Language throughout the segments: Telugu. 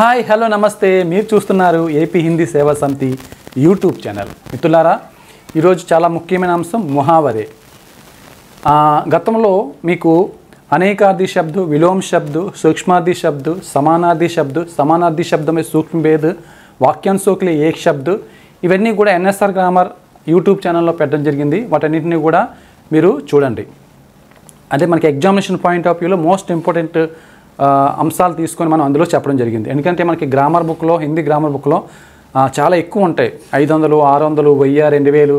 హాయ్ హలో నమస్తే మీరు చూస్తున్నారు ఏపీ హిందీ సేవా సమితి యూట్యూబ్ ఛానల్ మిత్రులారా ఈరోజు చాలా ముఖ్యమైన అంశం ముహావరే గతంలో మీకు అనేకాది శబ్దు విలోమ శబ్దు సూక్ష్మాది శబ్దు సమానాది శబ్దు సమానాది శబ్దమే సూక్ష్మ భేద్ వాక్యాంశోకులి ఏక్ శబ్దు ఇవన్నీ కూడా ఎన్ఎస్ఆర్ గ్రామర్ యూట్యూబ్ ఛానల్లో పెట్టడం జరిగింది వాటన్నిటిని కూడా మీరు చూడండి అదే మనకి ఎగ్జామినేషన్ పాయింట్ ఆఫ్ వ్యూలో మోస్ట్ ఇంపార్టెంట్ అంశాలు తీసుకొని మనం అందులో చెప్పడం జరిగింది ఎందుకంటే మనకి గ్రామర్ బుక్లో హిందీ గ్రామర్ బుక్లో చాలా ఎక్కువ ఉంటాయి ఐదు వందలు ఆరు వందలు వెయ్యి రెండు వేలు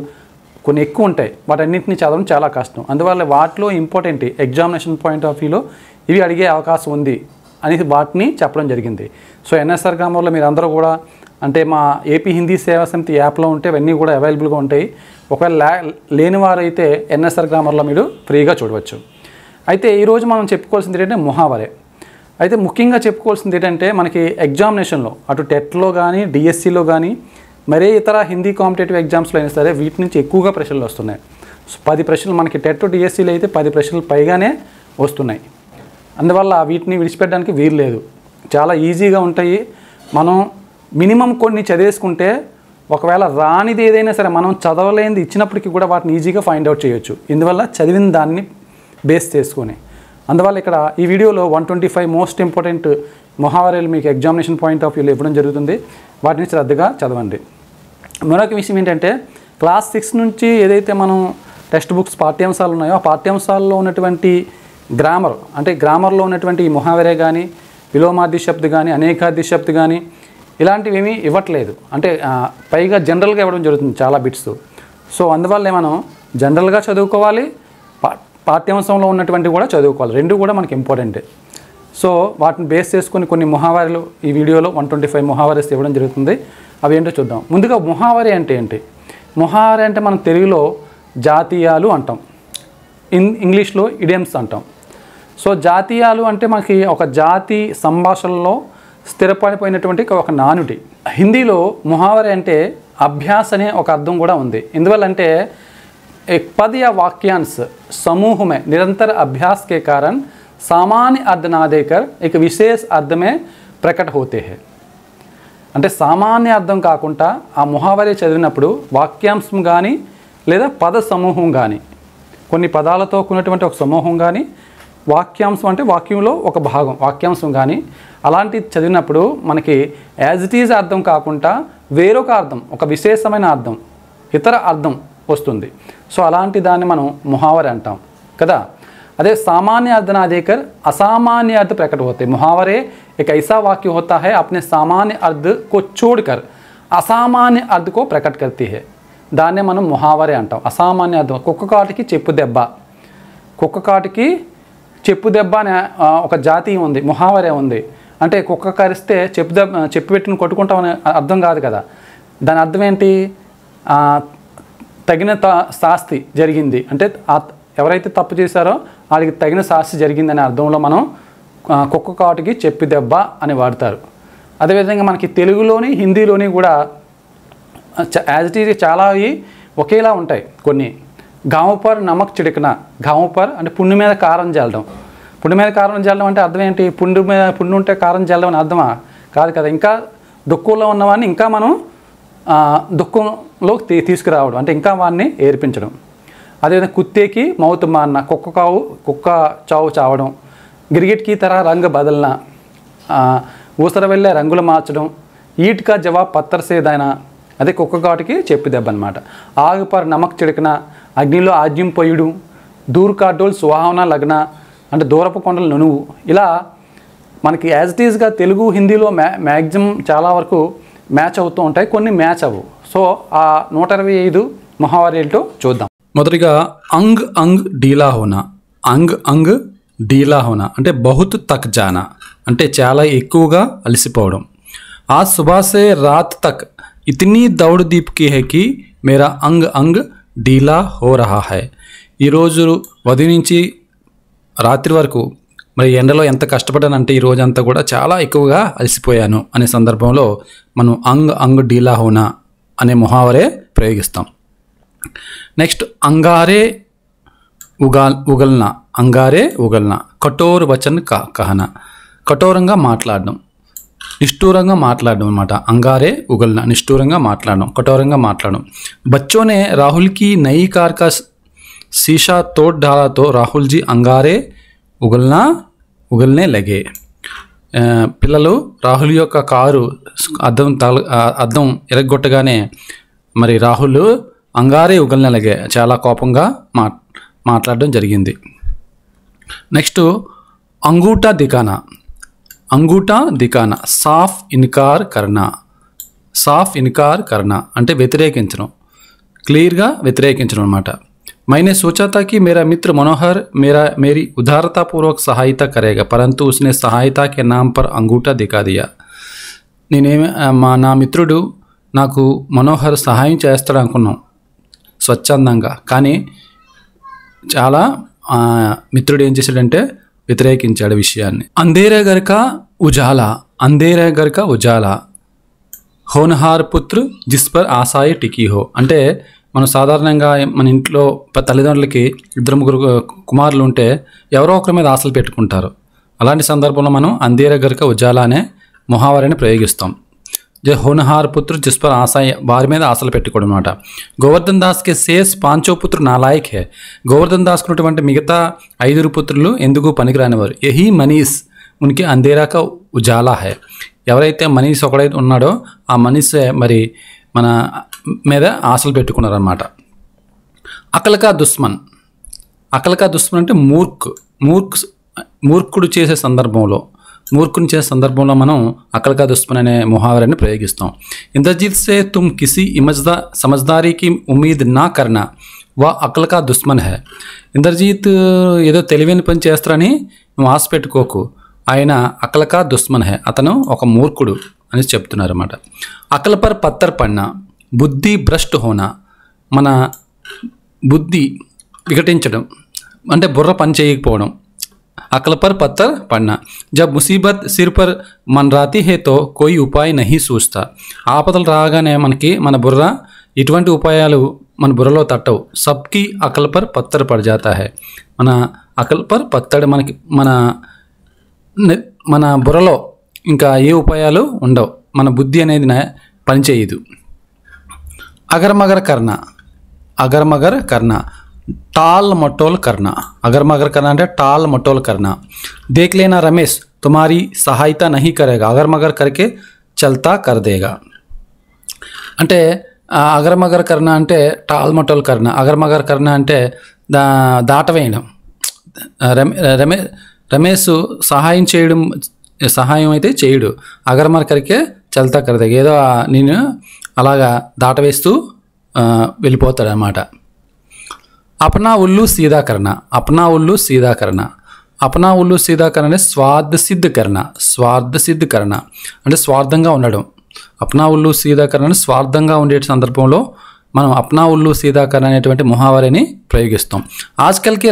కొన్ని ఎక్కువ ఉంటాయి వాటన్నింటినీ చదవడం చాలా కష్టం అందువల్ల వాటిలో ఇంపార్టెంట్ ఎగ్జామినేషన్ పాయింట్ ఆఫ్ వ్యూలో ఇవి అడిగే అవకాశం ఉంది అనేది వాటిని చెప్పడం జరిగింది సో ఎన్ఎస్ఆర్ గ్రామర్లో మీరు అందరూ కూడా అంటే మా ఏపీ హిందీ సేవా సమితి యాప్లో ఉంటే అవన్నీ కూడా అవైలబుల్గా ఉంటాయి ఒకవేళ లే లేని వారైతే ఎన్ఎస్ఆర్ గ్రామర్లో మీరు ఫ్రీగా చూడవచ్చు అయితే ఈరోజు మనం చెప్పుకోవాల్సింది ఏంటంటే ముహావరే అయితే ముఖ్యంగా చెప్పుకోవాల్సింది ఏంటంటే మనకి ఎగ్జామినేషన్లో అటు టెట్లో కానీ డిఎస్సిలో కానీ మరే ఇతర హిందీ కాంపిటేటివ్ ఎగ్జామ్స్లో అయినా సరే వీటి నుంచి ఎక్కువగా ప్రశ్నలు వస్తున్నాయి పది ప్రశ్నలు మనకి టెట్ డిఎస్సీలో అయితే పది ప్రశ్నలు పైగానే వస్తున్నాయి అందువల్ల వీటిని విడిచిపెట్టడానికి వీలు లేదు చాలా ఈజీగా ఉంటాయి మనం మినిమం కొన్ని చదివేసుకుంటే ఒకవేళ రానిది ఏదైనా సరే మనం చదవలేనిది ఇచ్చినప్పటికీ కూడా వాటిని ఈజీగా ఫైండ్ అవుట్ చేయొచ్చు ఇందువల్ల చదివిన దాన్ని బేస్ చేసుకొని అందువల్ల ఇక్కడ ఈ వీడియోలో one twenty five most important మొహావరాలు మీకు ఎగ్జామినేషన్ పాయింట్ ఆఫ్ వ్యూలో ఇవ్వడం జరుగుతుంది వాటిని శ్రద్ధగా చదవండి మరొక విషయం ఏంటంటే క్లాస్ సిక్స్ నుంచి ఏదైతే మనం టెక్స్ట్ బుక్స్ పాఠ్యాంశాలు ఉన్నాయో ఆ పాఠ్యాంశాల్లో ఉన్నటువంటి గ్రామర్ అంటే గ్రామర్లో ఉన్నటువంటి ఈ మొహావరే కానీ శబ్ది కానీ శబ్ది కానీ ఇలాంటివి ఏమీ ఇవ్వట్లేదు అంటే పైగా జనరల్గా ఇవ్వడం జరుగుతుంది చాలా బిట్స్ సో అందువల్లే మనం జనరల్గా చదువుకోవాలి పాఠ్యాంశంలో ఉన్నటువంటి కూడా చదువుకోవాలి రెండు కూడా మనకి ఇంపార్టెంటే సో వాటిని బేస్ చేసుకుని కొన్ని ముహావారీలు ఈ వీడియోలో వన్ ట్వంటీ ఫైవ్ మొహావరిస్ ఇవ్వడం జరుగుతుంది అవి ఏంటో చూద్దాం ముందుగా ముహావరి అంటే ఏంటి మొహావరి అంటే మనం తెలుగులో జాతీయాలు అంటాం ఇన్ ఇంగ్లీష్లో ఇడియమ్స్ అంటాం సో జాతీయాలు అంటే మనకి ఒక జాతి సంభాషణలో స్థిరపడిపోయినటువంటి ఒక నానుడి హిందీలో ముహావరి అంటే అభ్యాస్ అనే ఒక అర్థం కూడా ఉంది ఎందువల్లంటే एक पद या वाक्यांश समूह में निरंतर अभ्यास के कारण सामान्य अर्ध ना देकर एक విశేష అర్థమే प्रकट होते हैं అంటే సామాన్య అర్థం కాకుండా ఆ ముహావరే చదివినప్పుడు వాక్యాంశం కానీ లేదా పద సమూహం కానీ కొన్ని పదాలతో కూడినటువంటి ఒక సమూహం కానీ వాక్యాంశం అంటే వాక్యంలో ఒక భాగం వాక్యాంశం కానీ అలాంటి చదివినప్పుడు మనకి యాజ్ ఇట్ ఈజ్ అర్థం కాకుండా వేరొక అర్థం ఒక విశేషమైన అర్థం ఇతర అర్థం వస్తుంది సో అలాంటి దాన్ని మనం ముహావర అంటాం కదా అదే సామాన్య अर्थ ना देकर असामान्य अर्थ प्रकट మొహావరే मुहावरे एक ऐसा वाक्य होता है अपने सामान्य अर्थ को छोड़कर అసామాన్య అర్థకు ప్రకట కర్తి హే దాన్నే మనం ముహావరే అంటాం అసామాన్య అర్థం కుక్క కాటికి చెప్పు దెబ్బ కుక్క కాటికి చెప్పు దెబ్బ అనే ఒక జాతి ఉంది ముహావరే ఉంది అంటే కుక్క కరిస్తే చెప్పు దెబ్బ చెప్పు పెట్టిన కొట్టుకుంటామని అర్థం కాదు కదా దాని అర్థం ఏంటి తగిన శాస్తి జరిగింది అంటే ఎవరైతే తప్పు చేశారో వాళ్ళకి తగిన శాస్తి జరిగిందనే అర్థంలో మనం కుక్క కాటుకి చెప్పి దెబ్బ అని వాడతారు అదేవిధంగా మనకి తెలుగులోని హిందీలోని కూడా యాజ్ ఇట్ ఈజ్ చాలా ఒకేలా ఉంటాయి కొన్ని గాముపర్ నమక్ చిడికన గాముపర్ అంటే పుండు మీద కారం జల్లడం పుండు మీద కారం జల్లడం అంటే అర్థం ఏంటి పుండు మీద పుండు ఉంటే కారం జల్లడం అని అర్థమా కాదు కదా ఇంకా దుఃఖంలో ఉన్నవాడిని ఇంకా మనం దుఃఖం లోకి తీ తీసుకురావడం అంటే ఇంకా వాడిని ఏర్పించడం అదేవిధంగా కుత్తేకి మౌత్ అన్న కుక్క కావు కుక్క చావు చావడం గిరిగిట్కి తరహా రంగు బదలన ఊసర వెళ్ళే రంగులు మార్చడం ఈట్కా జవాబు పత్తర్సేదైనా అదే కుక్క కాటుకి చెప్పి దెబ్బ అనమాట ఆగుపారు నమక్ చిడకన అగ్నిలో ఆజ్యం పొయ్యడు దూర్ కాడోల్ సుహావన లగ్న అంటే దూరపు కొండలు నునువు ఇలా మనకి యాజ్ ఇట్ ఈజ్గా తెలుగు హిందీలో మ్యా మ్యాక్సిమం చాలా వరకు మ్యాచ్ అవుతూ ఉంటాయి కొన్ని మ్యాచ్ అవ్వు సో ఆ నూట ఇరవై ఐదు మహావారీలతో చూద్దాం మొదటిగా అంగ్ అంగ్ డీలా హోనా అంగ్ అంగ్ డీలా హోనా అంటే బహుత్ తక్ జానా అంటే చాలా ఎక్కువగా అలసిపోవడం ఆ సుభాసే రాత్ తక్ ఇతని దౌడ్ దీప్కి హెకి మేరా అంగ్ అంగ్ డీలా హో రహా హై ఈరోజు వది నుంచి రాత్రి వరకు మరి ఎండలో ఎంత కష్టపడానంటే ఈ రోజంతా కూడా చాలా ఎక్కువగా అలసిపోయాను అనే సందర్భంలో మనం అంగ్ అంగ్ డీలా హోనా అనే ముహావరే ప్రయోగిస్తాం నెక్స్ట్ అంగారే ఉగా ఉగల్న అంగారే ఉగల్న కఠోర్ వచన్ క కహన కఠోరంగా మాట్లాడడం నిష్ఠూరంగా మాట్లాడడం అనమాట అంగారే ఉగల్న నిష్ఠూరంగా మాట్లాడడం కఠోరంగా మాట్లాడడం బచ్చోనే రాహుల్కి నయీ కార్కా సీషా తోడ్ ఢాలాతో రాహుల్జీ అంగారే ఉగల్నా ఉగల్నే లగే పిల్లలు రాహుల్ యొక్క కారు అద్దం తల అద్దం ఎరగొట్టగానే మరి రాహుల్ అంగారే ఉగల్నే లగే చాలా కోపంగా మా మాట్లాడడం జరిగింది నెక్స్ట్ అంగూటా దికానా అంగూటా దికానా సాఫ్ ఇన్కార్ కర్ణ సాఫ్ ఇన్కార్ కర్ణ అంటే వ్యతిరేకించడం క్లియర్గా వ్యతిరేకించడం అనమాట मैंने सोचा था कि मेरा मित्र मनोहर मेरा मेरी उदारतापूर्वक सहायता करेगा परंतु उसने सहायता के नाम पर अंगूठा दिखा दिया నేనే మా నా మిత్రుడు నాకు మనోహర్ సహాయం చేస్తాడు అనుకున్నాం స్వచ్ఛందంగా కానీ చాలా మిత్రుడు ఏం చేశాడంటే వ్యతిరేకించాడు విషయాన్ని అంధేరే గరక ఉజాలా అంధేరే గరక ఉజాల హోనహార్ పుత్రు జిస్పర్ ఆసాయ టికీ హో అంటే మనం సాధారణంగా మన ఇంట్లో తల్లిదండ్రులకి ఇద్దరు ముగ్గురు కుమారులు ఉంటే ఎవరో ఒకరి మీద ఆశలు పెట్టుకుంటారు అలాంటి సందర్భంలో మనం అందేర గరిక ఉజాలా అనే ముహావరిని ప్రయోగిస్తాం జ హోనహార్ పుత్రు జిస్పర్ पर ఆశాయ వారి మీద ఆశలు పెట్టుకోవడం అనమాట గోవర్ధన్ దాస్కి శేష్ పాంచో పుత్రు నాలాయక్ హే గోవర్ధన్ దాస్ ఉన్నటువంటి మిగతా ఐదురు పుత్రులు ఎందుకు పనికిరానివారు ఎహి మనీష్ ఉనికి అంధేరాక ఉజాలా హే ఎవరైతే మనీష్ ఒకడైతే ఉన్నాడో ఆ మనీష్ మరి మన మీద ఆశలు పెట్టుకున్నారనమాట అకలకా దుస్మన్ అకలకా దుస్మన్ అంటే మూర్ఖ్ మూర్ఖ్ మూర్ఖుడు చేసే సందర్భంలో మూర్ఖుని చేసే సందర్భంలో మనం అకలకా దుస్మన్ అనే ముహావరాన్ని ప్రయోగిస్తాం ఇంద్రజీత్ సే తుమ్ కిసి ఇమజ్దా సమజ్దారీకి ఉమీద్ నా కర్ణ వా అకలకా దుస్మన్ హే ఇంద్రజీత్ ఏదో తెలివైన పని చేస్తారని నువ్వు ఆశ పెట్టుకోకు ఆయన అకలకా దుస్మన్ హే అతను ఒక మూర్ఖుడు అని చెప్తున్నారు అకలపర్ పత్తర్ పన్నా బుద్ధి భ్రష్ట్ హోనా మన బుద్ధి వికటించడం అంటే బుర్ర పని చేయకపోవడం పర్ పత్తర్ పడిన జబ్ ముసీబత్ సిర్ పర్ మన రాతి హేతో కోయి ఉపాయ నహి సూస్తా ఆపదలు రాగానే మనకి మన బుర్ర ఇటువంటి ఉపాయాలు మన బుర్రలో తట్టవు సబ్కి అకల్పర్ పర్ పత్తర్ పడజాతా హే మన అకల్పర్ పర్ పత్తడి మనకి మన మన బుర్రలో ఇంకా ఏ ఉపాయాలు ఉండవు మన బుద్ధి అనేది పనిచేయదు అగర్మగర్ కర్ణ అగర్మగర్ కర్ణ టాల్ మటోల్ కర్ణ అగర్మగర్ కర్ణ అంటే టాల్ మటోల్ కర్ణ దేక్లేనా రమేష్ తుమారి సహాయత నహి కరేగా అగర్మగర్ కరికే చల్తా కరదేగా అంటే అగరమగర్ కర్ణ అంటే టాల్మటోల్ కర్ణ అగరమగర్ కర్ణ అంటే దా దాటవేయడం రమే రమే రమేష్ సహాయం చేయడం సహాయం అయితే చేయడు అగర్మగర్ కరికే చల్తా కరదగ ఏదో నేను అలాగా దాటవేస్తూ వెళ్ళిపోతాడనమాట అపనా ఉల్లు సీదాకరణ అపనా ఉల్లు సీదాకరణ అపనా ఉల్లు సీదాకరణ అంటే స్వార్థ సిద్ధకరణ స్వార్థ సిద్ధకరణ అంటే స్వార్థంగా ఉండడం అపనా ఉల్లు సీదాకరణ స్వార్థంగా ఉండే సందర్భంలో మనం అప్నా ఉల్లు సీదాకరణ అనేటువంటి మొహావరిని ప్రయోగిస్తాం आजकल के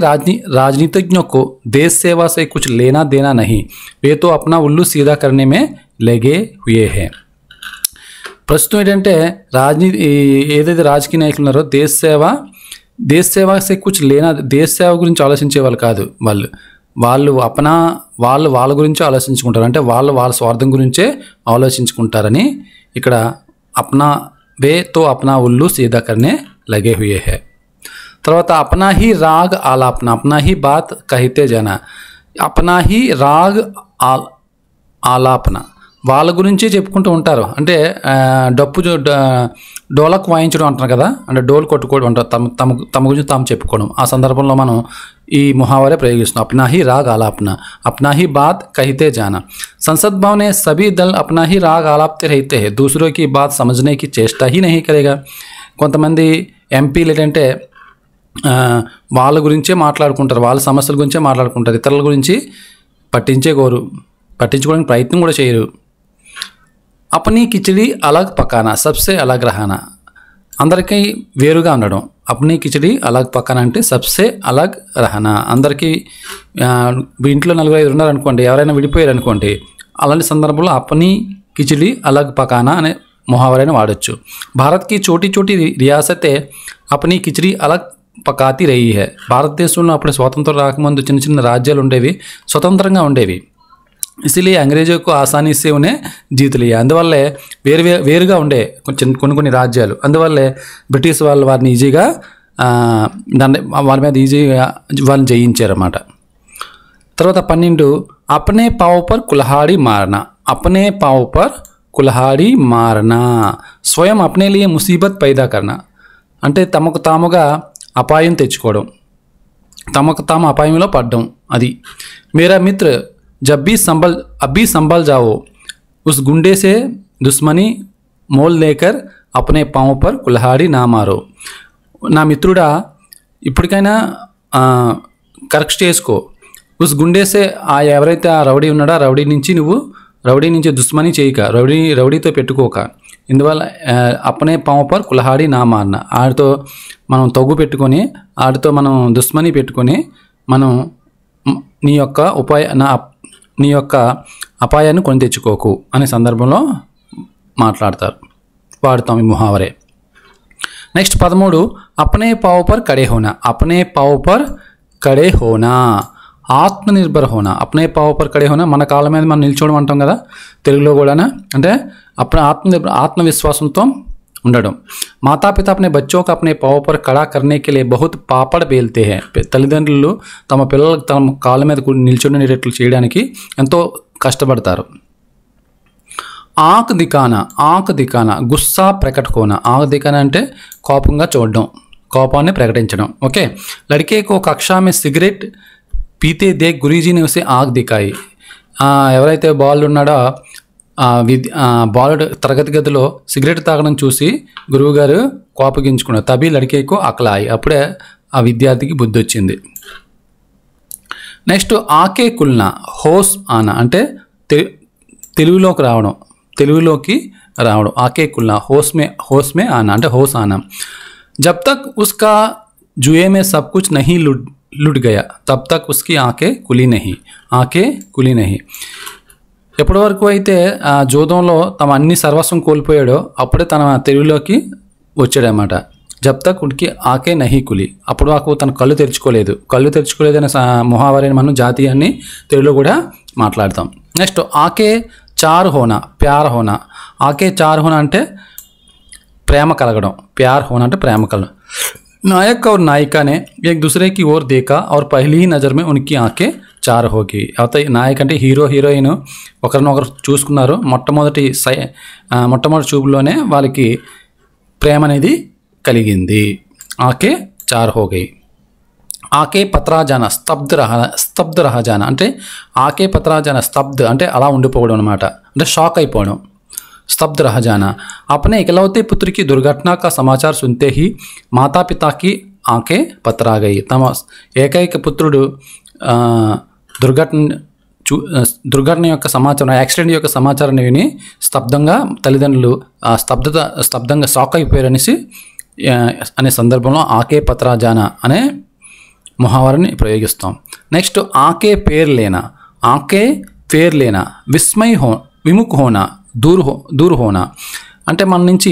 రాజనీతిజ్ఞకు దేశ को देश లేనా దేనా నహి వేతో అప్నా ఉల్లు वे లెగే హుయే హే ప్రస్తుతం ఏంటంటే రాజనీతి ఏదైతే రాజకీయ నాయకులు ఉన్నారో దేశ సేవ దేశ సేవ సే కూర్చు లేనా దేశ సేవ గురించి ఆలోచించే వాళ్ళు కాదు వాళ్ళు వాళ్ళు అపనా వాళ్ళు వాళ్ళ గురించి ఆలోచించుకుంటారు అంటే వాళ్ళు వాళ్ళ స్వార్థం గురించే ఆలోచించుకుంటారని ఇక్కడ అప్నా వేతో అప్నా ఉల్లు సీదా కర్నే లగే హుయే హే తర్వాత అప్నా హీ రాగ్ ఆలాపన అప్నా హీ బాత్ కహితే జనా అప్నా హీ రాగ్ ఆల్ ఆలాపన వాళ్ళ గురించే చెప్పుకుంటూ ఉంటారు అంటే డప్పు డోలకు వాయించడం అంటారు కదా అంటే డోలు కొట్టుకోవడం అంటారు తమ తమ తమ గురించి తాము చెప్పుకోవడం ఆ సందర్భంలో మనం ఈ ముహావరే ప్రయోగిస్తున్నాం అప్నాహి రాగ్ ఆలాప్న అప్నాహి బాత్ కహితే జానా సంసద్ भवन సభీ सभी అప్నాహి రాగ్ ఆలాప్తే రైతే आलापते रहते हैं दूसरों की बात समझने కొంతమంది ఎంపీలు ఏంటంటే వాళ్ళ గురించే మాట్లాడుకుంటారు వాళ్ళ సమస్యల గురించే మాట్లాడుకుంటారు ఇతరుల గురించి పట్టించే కోరు పట్టించుకోవడానికి ప్రయత్నం కూడా చేయరు అపని खिचड़ी అలగ్ पकाना సబ్సే అలగ్ रहाना అందరికీ వేరుగా ఉండడం అప్నీ కిచడి అలగ్ పక్కన అంటే సబ్సే అలగ్ రహనా అందరికీ ఇంట్లో నలుగురు ఐదు ఉన్నారనుకోండి ఎవరైనా విడిపోయారు అనుకోండి అలాంటి సందర్భంలో అప్నీ కిచడి అలగ్ పకానా అనే మొహావరైన వాడచ్చు భారత్కి చోటీ చోటీ రియాసతే అప్నీ కిచడి అలగ్ పకాతి రయ్యి హే భారతదేశంలో అప్పుడు స్వాతంత్రం రాకముందు చిన్న చిన్న రాజ్యాలు ఉండేవి స్వతంత్రంగా ఉండేవి ఇసిలీ अंग्रेजों को आसानी ఉనే उन्हें అందువల్లే వేరు వేరుగా ఉండే కొంచెం కొన్ని కొన్ని రాజ్యాలు అందువల్లే బ్రిటిష్ వాళ్ళు వారిని ఈజీగా దాన్ని వారి మీద ఈజీగా వాళ్ళని జయించారన్నమాట తర్వాత పన్నెండు అప్నే పావు పర్ కుల్హాడి మారణ అప్నే పావు పర్ కుల్హాడి మారణ స్వయం అప్నేలియే లియే ముసీబత్ పైదా కరణ అంటే తమకు తాముగా అపాయం తెచ్చుకోవడం తమకు తాము అపాయంలో పడ్డం అది మేరా మిత్ర जब भी संभल अभी संभल जाओ उस गुंडे से दुश्मनी మోల్ లేకర్ అపనే పాము పర్ కుల్హాడి నా మారో నా మిత్రుడా ఇప్పటికైనా కరెక్ట్ చేసుకో ఉస్ గుండేసే ఆ ఎవరైతే ఆ రౌడీ ఉన్నాడో ఆ రౌడీ నుంచి నువ్వు రౌడీ నుంచి దుష్మని చేయక రౌడీ రౌడీతో పెట్టుకోక ఇందువల్ల అప్పనే పాము కులహాడి నా మాన్న ఆడితో మనం తగ్గు పెట్టుకొని ఆడితో మనం దుష్మని పెట్టుకొని మనం నీ యొక్క ఉపాయ నా నీ యొక్క అపాయాన్ని కొని తెచ్చుకోకు అనే సందర్భంలో మాట్లాడతారు వాడుతాం ఈ ముహావరే నెక్స్ట్ పదమూడు అప్నే పావు పర్ కడే హోనా అప్నే పావు పర్ కడే హోనా ఆత్మనిర్భర హోనా అప్నే పావు పర్ కడే హోనా మన కాళ్ళ మీద మనం నిల్చోవడం అంటాం కదా తెలుగులో కూడా అంటే అప్న ఆత్మ ఆత్మవిశ్వాసంతో ఉండడం మాతా పిता अपने बच्चों అప్నే अपने కడా కర్నే కళా करने పాపడ పేల్తే హే తల్లిదండ్రులు తమ పిల్లలకు తమ కాళ్ళ మీద నిల్చుండేటట్లు చేయడానికి ఎంతో కష్టపడతారు ఆక్ దికాన ఆక్ దికాన గుస్సా ప్రకటకోన ఆక్ దికానా అంటే కోపంగా చూడడం కోపాన్ని ప్రకటించడం ఓకే లడికేకు కక్షా మే సిగరెట్ పీతే దే గురీజీని వస్తే ఆగ్ దికాయి ఎవరైతే బాల్ ఉన్నాడో విద్య బాలుడు తరగతి గదిలో సిగరెట్ తాగడం చూసి గురువుగారు కోపగించుకున్నారు తబీ లడికేకు అక్లాయి అప్పుడే ఆ విద్యార్థికి బుద్ధి వచ్చింది నెక్స్ట్ ఆకే కుల్నా హోస్ ఆనా అంటే తెలుగులోకి రావడం తెలుగులోకి రావడం ఆకే కుల్నా హోస్మే హోస్మే ఆనా అంటే హోస్ ఆనా జబ్ తక్ ఉస్కా జుయేమే సబ్ కుచ్ నహీ లుడ్ లుట్ గయా తబ్ తక్ ఉస్కి ఆకే కులి नहीं ఆకే కులి नहीं ఎప్పటి వరకు అయితే ఆ జూదంలో తమ అన్ని సర్వస్వం కోల్పోయాడో అప్పుడే తన తెలుగులోకి వచ్చాడనమాట జప్తా కుడికి ఆకే నహి కులి అప్పుడు ఆకు తన కళ్ళు తెరుచుకోలేదు కళ్ళు తెరుచుకోలేదనే ముహావరిని మనం జాతీయాన్ని తెలుగులో కూడా మాట్లాడతాం నెక్స్ట్ ఆకే చార్ హోనా ప్యార్ హోనా ఆకే చార్ హోనా అంటే ప్రేమ కలగడం ప్యార్ హోనా అంటే ప్రేమ కలగడం नायक और नायिका ने एक दूसरे की ओर देखा और पहली ही नजर में उनकी आंखें चार हो गई आते नायक అంటే హీరో హీరోయిన్ ఒక రనగర్ చూసుకున్నారు మొట్టమొదటి మొట్టమొదటి చుబలోనే వాళ్ళకి ప్రేమ అనేది కలిగింది ఆకే చార్ హోగె ఆకే పత్రాజన स्तब्ध रह स्तब्ध रह जाना అంటే ఆకే పత్రాజన स्तब्ध అంటే అలా ఉండిపో거든요 معناتా అంటే షాక్ అయిపోను स्तब्ध रह जाना अपने इकलौते पुत्र की दुर्घटना का समाचार सुनते ही माता पिता की ఆకే పత్రాగయి తమ ఏకైక పుత్రుడు దుర్ఘటన చూ దుర్ఘటన యొక్క సమాచారం యాక్సిడెంట్ యొక్క సమాచారాన్ని విని స్తబ్దంగా తల్లిదండ్రులు స్తబ్దత స్తబ్దంగా షాక్ అయిపోయారనేసి అనే సందర్భంలో ఆకే పత్రాజాన అనే ముహావరని ప్రయోగిస్తాం నెక్స్ట్ ఆకే పేర్లేనా ఆకే పేర్లేనా విస్మయ్ హో విముఖ్ హోనా దూరు దూర్ హోనా అంటే మన నుంచి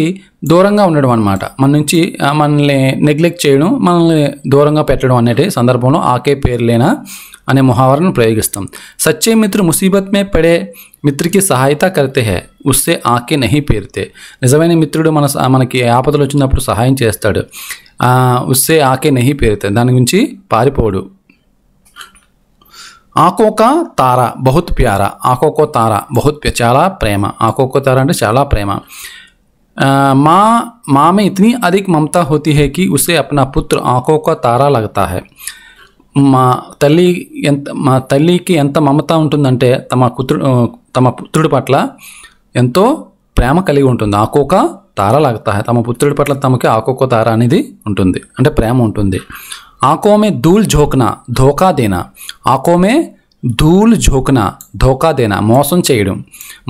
దూరంగా ఉండడం అనమాట మన నుంచి మనల్ని నెగ్లెక్ట్ చేయడం మనల్ని దూరంగా పెట్టడం అనేటి సందర్భంలో ఆకే పేర్లేనా అనే ముహావరను ప్రయోగిస్తాం సచ్చే మిత్ర ముసీబత్ మే పడే మిత్రికి సహాయత కలితే హే ఉస్సే ఆకే నహి పేరితే నిజమైన మిత్రుడు మన మనకి ఆపదలు వచ్చినప్పుడు సహాయం చేస్తాడు ఉస్సే ఆకే నహి పేరితే దాని గురించి పారిపోడు ఆకో కా తార బహుత్ ప్యారా ఆకోకో తార బహుత్ చాలా ప్రేమ ఆకోకో తార అంటే చాలా ప్రేమ మా మామె ఇతని అధిక अधिक హోతి హే కి ఉసే అప్నా పుత్ర पुत्र आंखों का तारा మా తల్లి ఎంత మా తల్లికి ఎంత మమత ఉంటుందంటే తమ కుతుడు తమ పుత్రుడి పట్ల ఎంతో ప్రేమ కలిగి ఉంటుంది ఆకోక తార లాగతా తమ పుత్రుడి పట్ల తమకి ఆకోక తార అనేది ఉంటుంది అంటే ప్రేమ ఉంటుంది आंखों में धूल झोंकना धोखा देना ఆకో మే ధూల్ జోకన ధోకా దేనా మోసం చేయడం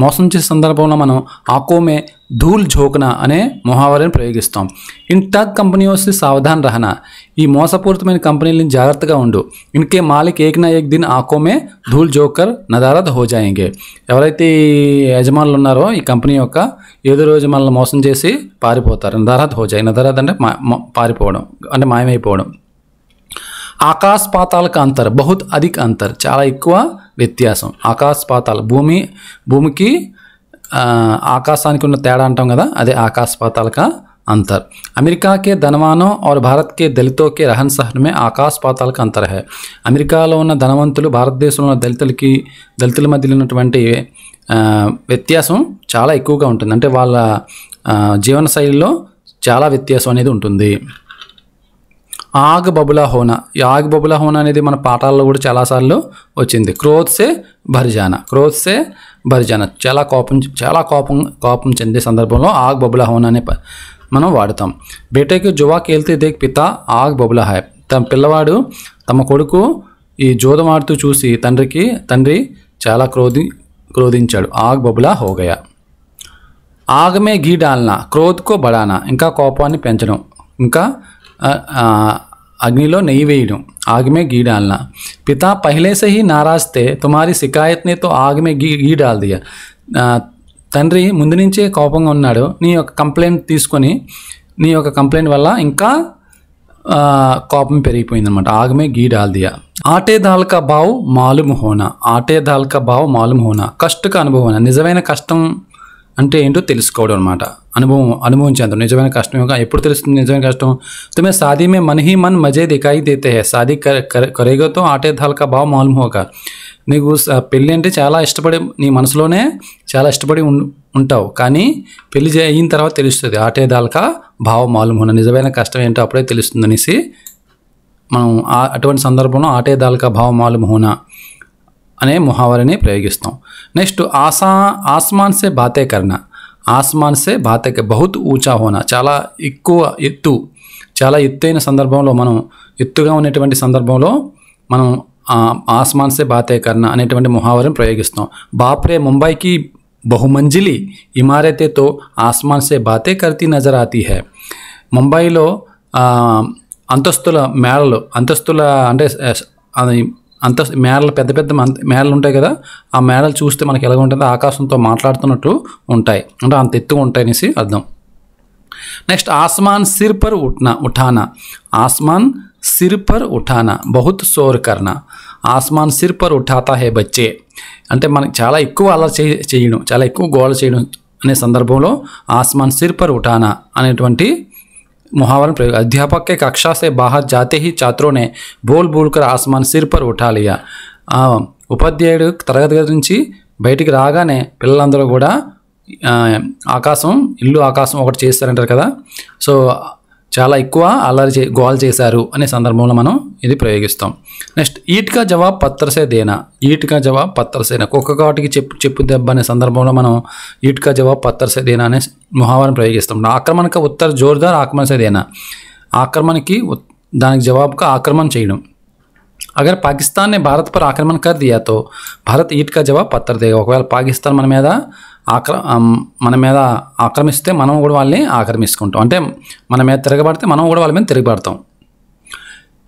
మోసం చేసే సందర్భంలో మనం ఆకోమే ధూల్ జోకన అనే మొహావరిని ప్రయోగిస్తాం ఇన్ టగ్ కంపెనీ వస్తే సావధాన్ రహనా ఈ మోసపూరితమైన కంపెనీలని జాగ్రత్తగా ఉండు ఇన్కే మాలిక్ ఏకనా ఏక్ దిన్ ఆకోమే ధూల్ జోకర్ నదారద్ హోజాయింగే ఎవరైతే యజమానులు ఉన్నారో ఈ కంపెనీ యొక్క ఏదో రోజు మనల్ని మోసం చేసి పారిపోతారు నదారద్ హోజాయి నదారద్ అంటే పారిపోవడం అంటే మాయమైపోవడం ఆకాశ పాతాలకు అంతర్ బహుత్ అధిక్ అంతర్ చాలా ఎక్కువ వ్యత్యాసం ఆకాశ భూమి భూమికి ఆకాశానికి ఉన్న తేడా అంటాం కదా అదే ఆకాశ పాతాలక अंतर अमेरिका के భారత్కే और भारत సహనమే ఆకాశపాతాలకు ఆకాశ పాతాలకు అంతర్ హే అమెరికాలో ఉన్న ధనవంతులు భారతదేశంలో ఉన్న దళితులకి దళితుల మధ్యలో ఉన్నటువంటి వ్యత్యాసం చాలా ఎక్కువగా ఉంటుంది అంటే వాళ్ళ జీవనశైలిలో చాలా వ్యత్యాసం అనేది ఉంటుంది ఆగ్ బబులా హోనా ఆగ్ బబులా హోనా అనేది మన పాఠాల్లో కూడా చాలాసార్లు వచ్చింది క్రోత్సే భరిజాన క్రోత్సే భరిజాన చాలా కోపం చాలా కోపం కోపం చెందే సందర్భంలో ఆగ్ బబులా హోనా అనే మనం వాడతాం బేటకి జువా కేల్తే దేక్ పిత ఆగ్ బబులా హాయ్ తన పిల్లవాడు తమ కొడుకు ఈ జోదమాడుతూ ఆడుతూ చూసి తండ్రికి తండ్రి చాలా క్రోధి క్రోధించాడు ఆగ్ బబులా హోగయా ఆగమే గీ డాల్నా క్రోధ్కో బడానా ఇంకా కోపాన్ని పెంచడం ఇంకా అగ్నిలో నెయ్యి వేయడం आग గీ డాలనా डालना पिता पहले से ही नाराज थे तुम्हारी గీ ने తండ్రి ముందు నుంచే కోపంగా ఉన్నాడు నీ యొక్క కంప్లైంట్ తీసుకొని నీ యొక్క కంప్లైంట్ వల్ల ఇంకా కోపం పెరిగిపోయింది అనమాట ఆగమే గీ డాల్ దియా ఆటే దాల్క బావు బావ్ హోనా ఆటే దాల్క బావు బావ్ హోనా కష్టక అనుభవం నిజమైన కష్టం అంటే ఏంటో తెలుసుకోవడం అనమాట అనుభవం అనుభవించేంత నిజమైన కష్టం యొక్క ఎప్పుడు తెలుస్తుంది నిజమైన కష్టం తుమే సాధి మే మన హీ మన్ మజే దికాయి దేతే హే షాదీ కరేగతో ఆటే ధాల్కా భావ మాలూమ్ నీకు పెళ్ళి అంటే చాలా ఇష్టపడి నీ మనసులోనే చాలా ఇష్టపడి ఉంటావు కానీ పెళ్లి అయిన తర్వాత తెలుస్తుంది ఆటే దాల్కా భావ మాలూమ్ నిజమైన కష్టం ఏంటో అప్పుడే తెలుస్తుంది అనేసి మనం అటువంటి సందర్భంలో ఆటే దాల్కా భావ మాలూమ్ અને મુહાવરને પ્રયોજિસ્તો નેક્સ્ટ આસા આસમાન સે બાતે કરના આસમાન સે બાતે કે બહુત ઊંચા હોના ચાલા ઇક્કો ઇત્તુ ચાલા ઇત્તેના સંદર્ભમાં લો મન ઇત્તુગા ઉનેટવંટી સંદર્ભમાં લો મન આ આસમાન સે બાતે કરના અનેટવંટી મુહાવરન પ્રયોજિસ્તો બાપરે મુંબઈ કી બહુમં ジ લી ઇમારતે તો આસમાન સે બાતે કરતી નજર આતી હૈ મુંબઈ લો અંતસ્તુલ મેલાલો અંતસ્તુલ અંડે అంత మేళలు పెద్ద పెద్ద మేళలు ఉంటాయి కదా ఆ మేళలు చూస్తే మనకి ఎలాగ ఉంటుందో ఆకాశంతో మాట్లాడుతున్నట్లు ఉంటాయి అంటే అంత ఎత్తుగా ఉంటాయి అనేసి అర్థం నెక్స్ట్ ఆస్మాన్ సిర్పర్ పర్ ఉట్నా ఉఠానా ఆస్మాన్ సిర్పర్ ఉఠానా బహుత్ షోర్ ఆస్మాన్ సిర్పర్ పర్ ఉఠాతా హే బచ్చే అంటే మనకి చాలా ఎక్కువ అలా చేయడం చాలా ఎక్కువ గోల చేయడం అనే సందర్భంలో ఆస్మాన్ సిర్పర్ ఉఠానా అనేటువంటి मुहावरा प्रयोग अध्यापक के कक्षा से बाहर जाते ही छात्रों ने बोल बोल कर आसमान सिर पर उठा लिया ఉపాధ్యాయుడు తరగతి గది నుంచి బయటికి రాగానే పిల్లలందరూ కూడా ఆకాశం ఇల్లు ఆకాశం ఒకటి చేస్తారంటారు కదా సో చాలా ఎక్కువ అల్లరి చే గోల్ చేశారు అనే సందర్భంలో మనం ఇది ప్రయోగిస్తాం నెక్స్ట్ ఈట్కా జవాబు పత్రసే దేనా ఈట్కా జవాబు పత్రసేనా కుక్క కాటికి చెప్పు చెప్పు దెబ్బ అనే సందర్భంలో మనం ఈట్కా జవాబ్ పత్రసే దేనా అనే ముహావరణ ప్రయోగిస్తాం ఆక్రమణకు ఉత్తర జోర్దార్ ఆక్రమణసే దేనా ఆక్రమణకి దానికి జవాబుగా ఆక్రమణ చేయడం అగర్ పాకిస్తాన్ ने భారత్ పర్ आक्रमण कर दिया तो భారత్ ఈట్గా జవాబు పత్తర్ దేగా ఒకవేళ పాకిస్తాన్ మన మీద ఆక్ర మన మీద ఆక్రమిస్తే మనం కూడా వాళ్ళని ఆక్రమించుకుంటాం అంటే మన మీద తిరగబడితే మనం కూడా వాళ్ళ మీద తిరగబడతాం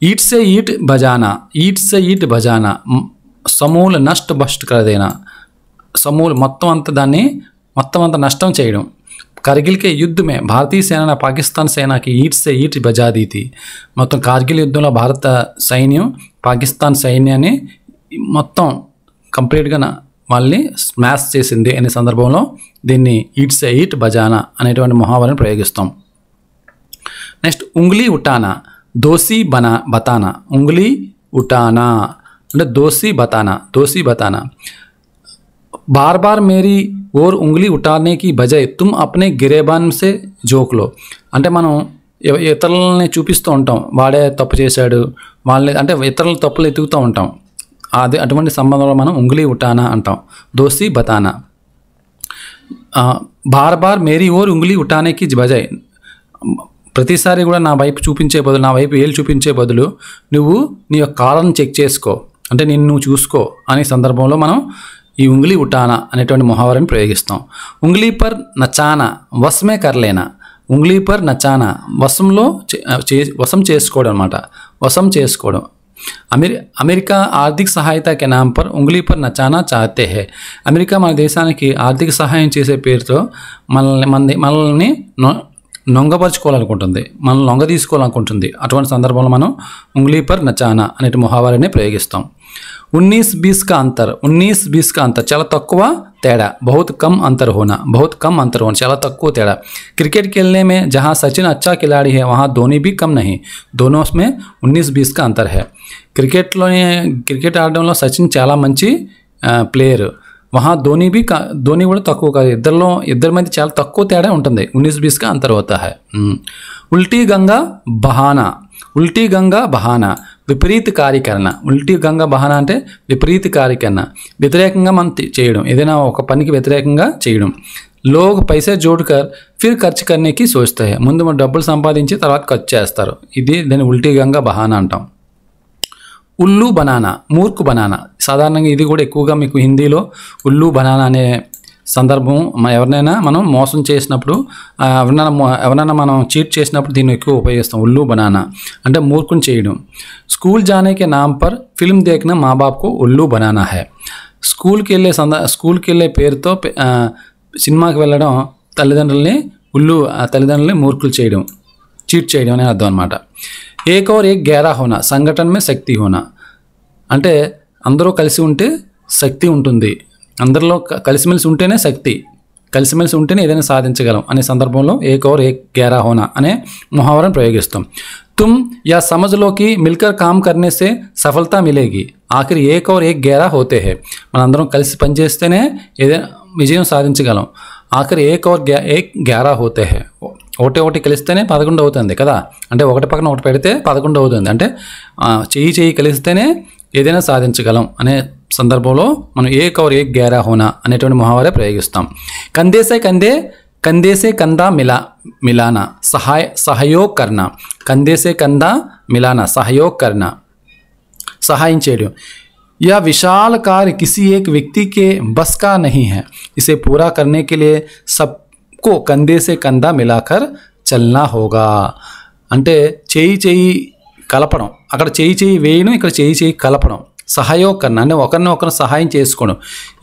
ఈట్స్ ఏ ఈట్ భజానా ఈట్స్ ఏ ఈట్ భజానా సమూల నష్ట బస్ట్ కరదేనా సమూల్ మొత్తం అంత దాన్ని మొత్తం అంత నష్టం చేయడం करगिल के युद्ध में भारतीय सेना ने पाकिस्तान सेना की ईट से ईट बजा दी थी మొత్తం కార్గిల్ యుద్ధంలో భారత సైన్యం పాకిస్తాన్ సైన్యాన్ని మొత్తం కంప్లీట్గా వాళ్ళని స్మాష్ చేసింది అనే సందర్భంలో దీన్ని ఈట్ సే ఈట్ బజానా అనేటువంటి ముహావరని ప్రయోగిస్తాం నెక్స్ట్ ఉంగ్లీ ఉటానా దోసి బనా బతానా ఉంగ్లీ ఉటానా అంటే దోసి బతానా దోసి బతానా बार बार मेरी ఓర్ ఉంగ్లీ ఉటానే కి బజాయ్ తుమ్ అప్నే గిరేబాన్ సే జోక్ లో అంటే మనం ఇతరులని చూపిస్తూ ఉంటాం వాడే తప్పు చేశాడు వాళ్ళని అంటే ఇతరుల తప్పులు ఎతుకుతూ ఉంటాం అది అటువంటి సంబంధంలో మనం ఉంగిలి ఉటానా అంటాం దోసి బతానా బార్ బార్ మేరీ ఓర్ ఉంగిలి ఉటానేకి బజాయ్ ప్రతిసారి కూడా నా వైపు చూపించే బదులు నా వైపు ఏళ్ళు చూపించే బదులు నువ్వు నీ యొక్క కాలను చెక్ చేసుకో అంటే నిన్ను చూసుకో అనే సందర్భంలో మనం ఈ ఉంగిలి ఉటానా అనేటువంటి ముహావరాన్ని ప్రయోగిస్తాం ఉంగ్లీ పర్ నచానా వసమే కర్లేనా ఉంగ్లీ పర్ నచానా వసంలో చే వసం చేసుకోవడం అనమాట వసం చేసుకోవడం అమెరి అమెరికా ఆర్థిక సహాయత కే నామ్ పర్ ఉంగ్లీ పర్ నచానా చాతే హే అమెరికా మన దేశానికి ఆర్థిక సహాయం చేసే పేరుతో మనల్ని మన మనల్ని నొంగపరుచుకోవాలనుకుంటుంది మనల్ని లొంగ తీసుకోవాలనుకుంటుంది అటువంటి సందర్భంలో మనం ఉంగ్లీ పర్ నచానా అనేటి ముహావరాన్ని ప్రయోగిస్తాం उन्नीस बीस का अंतर उन्नीस बीस का अंतर चला तक तेरा बहुत कम अंतर होना बहुत कम अंतर होना तक को तेरा क्रिकेट खेलने में जहां सचिन अच्छा खिलाड़ी है वहां धोनी भी कम नहीं दोनों में उन्नीस बीस का अंतर है क्रिकेट क्रिकेट आड़ सचिन चला मंची प्लेयर वहाँ धोनी भी का धोनी కూడా तक का इधर इधर में तो चाल तक तेड़ उ उन्नीस बीस का अंतर होता है हम्म। उल्टी गंगा बहाना उल्टी गंगा बहाना విపరీత కార్యకరణ ఉల్టీ గంగా బహన అంటే విపరీత కార్యకరణ వ్యతిరేకంగా మనం చేయడం ఏదైనా ఒక పనికి వ్యతిరేకంగా చేయడం లోగ్ పైసే జోడుకర్ ఫిర్ ఖర్చు కర్నేకి సోచుతాయి ముందు మనం డబ్బులు సంపాదించి తర్వాత ఖర్చు చేస్తారు ఇది దాన్ని ఉల్టీ గంగా బహానా అంటాం ఉల్లు బనానా మూర్ఖు బనానా సాధారణంగా ఇది కూడా ఎక్కువగా మీకు హిందీలో ఉల్లు బనానా అనే సందర్భం మన ఎవరినైనా మనం మోసం చేసినప్పుడు ఎవరినైనా ఎవరైనా మనం చీట్ చేసినప్పుడు దీన్ని ఎక్కువ ఉపయోగిస్తాం ఉల్లు బనానా అంటే మూర్ఖుని చేయడం స్కూల్ జానేకే నామ్ పర్ ఫిల్మ్ దేఖిన మా బాబుకు ఉల్లు బనానా హే స్కూల్కి వెళ్ళే సంద స్కూల్కి వెళ్ళే పేరుతో సినిమాకి వెళ్ళడం తల్లిదండ్రుల్ని ఉల్లు తల్లిదండ్రుల్ని మూర్ఖులు చేయడం చీట్ చేయడం అనే అర్థం అనమాట ఏక్ ఓర్ ఏక్ గేరా హోనా సంఘటన మే శక్తి హోనా అంటే అందరూ కలిసి ఉంటే శక్తి ఉంటుంది అందరిలో కలిసిమెలిసి ఉంటేనే శక్తి కలిసిమెలిసి ఉంటేనే ఏదైనా సాధించగలం అనే సందర్భంలో ఏక్ ఓవర్ ఏక్ గ్యారా హోనా అనే మొహావరం ప్రయోగిస్తాం తుమ్ యా సమజ్లోకి మిల్కర్ కామ్ కర్నేసే సఫలత మిలేగి ఆఖరి ఏక్ ఓవర్ ఏక్ గేరా హోతే హే మనందరం కలిసి పనిచేస్తేనే ఏదైనా విజయం సాధించగలం ఆఖరి ఏక్ ఓవర్ గ్యా ఏక్ గ్యారా హోతే హే ఒకటి ఒకటి కలిస్తేనే పదకొండు అవుతుంది కదా అంటే ఒకటి పక్కన ఒకటి పెడితే పదకొండు అవుతుంది అంటే చెయ్యి చెయ్యి కలిస్తేనే ఏదైనా సాధించగలం అనే सदर्भ में मैं एक और एक गैरा होना अने मुहावरे प्रयोगस्ता कंदेसे कंदे कंदेसे कंदा मिला मिलाना सहाय सहयोग करना कंदेसे कंदा मिलाना सहयोग करना सहाय चेड़ यह विशाल कार्य किसी एक व्यक्ति के बस का नहीं है इसे पूरा करने के लिए सबको कंधे से कंधा मिलाकर चलना होगा अंत चेई चेई कलपड़ अगर चेई चेई वेयन इक चेई चेई कलपड़ సహయోకరణ అంటే ఒకరిని ఒకరిని సహాయం చేసుకోవడం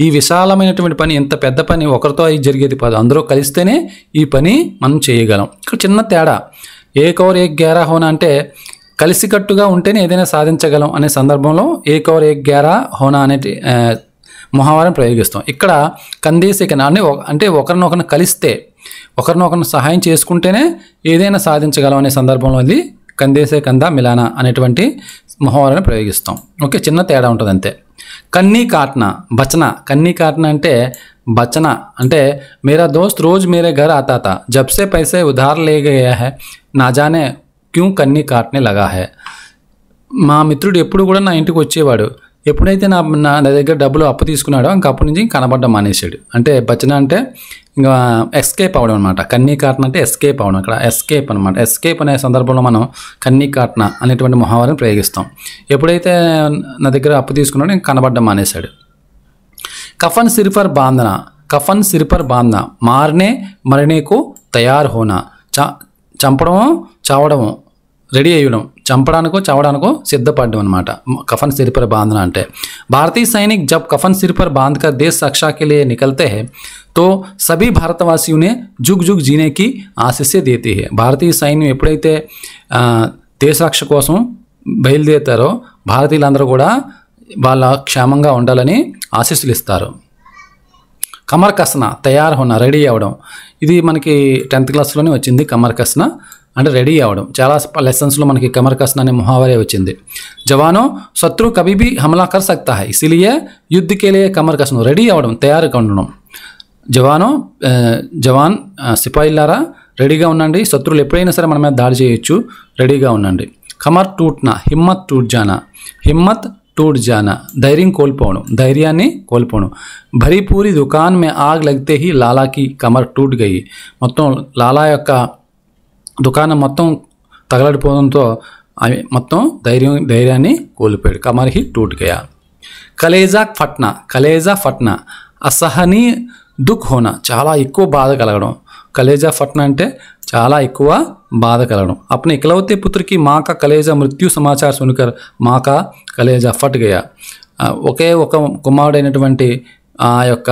ఈ విశాలమైనటువంటి పని ఇంత పెద్ద పని ఒకరితో అయి జరిగేది కాదు అందరూ కలిస్తేనే ఈ పని మనం చేయగలం ఇక్కడ చిన్న తేడా ఏ కవర్ ఏ గ్యారా హోనా అంటే కలిసికట్టుగా ఉంటేనే ఏదైనా సాధించగలం అనే సందర్భంలో ఏ కవర్ ఏ గ్యారా హోనా అనే మొహావారం ప్రయోగిస్తాం ఇక్కడ కందేసేకన అంటే అంటే ఒకరినొకరిని కలిస్తే ఒకరినొకరిని సహాయం చేసుకుంటేనే ఏదైనా సాధించగలం అనే సందర్భంలో అది కందేసే కంద మిలానా అనేటువంటి మొహవాలను ప్రయోగిస్తాం ఓకే చిన్న తేడా ఉంటుంది అంతే కన్నీ కాట్న బచన కన్నీ కాట్న అంటే బచన అంటే మేరా దోస్త్ రోజు మేరే ఘర్ ఆతాత జబ్సే పైసే ఉధార్ లే గయా హై నా జానే క్యూ కన్నీ కాట్నే లగా హై మా మిత్రుడు ఎప్పుడు కూడా నా ఇంటికి వచ్చేవాడు ఎప్పుడైతే నా నా దగ్గర డబ్బులు అప్పు తీసుకున్నాడో ఇంక అప్పటి నుంచి కనబడ్డం మానేశాడు అంటే బచన అంటే ఇంకా ఎస్కేప్ అవడం అనమాట కన్నీకాటన అంటే ఎస్కేప్ అవడం అక్కడ ఎస్కేప్ అనమాట ఎస్కేప్ అనే సందర్భంలో మనం కన్నీకాటన అనేటువంటి మహావారిని ప్రయోగిస్తాం ఎప్పుడైతే నా దగ్గర అప్పు తీసుకున్నాడో నేను కనబడ్డం మానేశాడు కఫన్ సిరిఫర్ బాంధన కఫన్ సిరిఫర్ బాంధన మారనే మరణేకు తయారు హోనా చ చంపడము చావడము రెడీ అయ్యడం చంపడానికో చావడానికో సిద్ధపడ్డం అనమాట కఫన్ సిరిపర్ బాంధన అంటే భారతీయ సైనిక్ జబ్ కఫన్ సిరిపర్ బాంధ్ దేశ దేశ్ నికల్తే తో సభీ భారతవాసీయునే జుగ్ జుగ్ జీనేకి ఆశస్య దేతి హే భారతీయ సైన్యం ఎప్పుడైతే దేశరక్ష కోసం బయలుదేరుతారో భారతీయులందరూ కూడా వాళ్ళ క్షేమంగా ఉండాలని ఆశీస్సులు ఇస్తారు కమర్ తయారు ఉన్న రెడీ అవ్వడం ఇది మనకి టెన్త్ క్లాస్లోనే వచ్చింది కమర్ కసన అంటే రెడీ అవ్వడం చాలా లెసన్స్లో మనకి కమర్ అనే ముహావరే వచ్చింది జవాను శత్రు కబీబీ హమలా కర్ సక్తా హై ఇసిలియే యుద్ధ్ కేలియే కమర్ కసను రెడీ అవ్వడం తయారు ఉండడం జవాను జవాన్ సిపాయిలారా రెడీగా ఉండండి శత్రువులు ఎప్పుడైనా సరే మన మీద దాడి చేయొచ్చు రెడీగా ఉండండి కమర్ టూట్నా హిమ్మత్ టూట్జానా హిమ్మత్ టూట్ జానా ధైర్యం కోల్పోను ధైర్యాన్ని కోల్పోను భరీ పూరి దుకాన్ మే ఆగ్ లగితే హీ లాలాకి కమర్ టూట్ గయి మొత్తం లాలా యొక్క దుకాణం మొత్తం తగలడిపోవడంతో అవి మొత్తం ధైర్యం ధైర్యాన్ని కోల్పోయాడు కమర్ హీ టూట్ గయా కలేజా ఫట్నా కలేజా ఫట్నా అసహనీ దుఃఖ్ హోనా చాలా ఎక్కువ బాధ కలగడం కలేజా ఫట్న అంటే చాలా ఎక్కువ బాధ కలగడం అప్పుడు ఇకలవతే పుత్రికి మాక కలేజా మృత్యు సమాచార సునికర్ మాకా కలేజా ఫట్ గయా ఒకే ఒక కుమారుడైనటువంటి ఆ యొక్క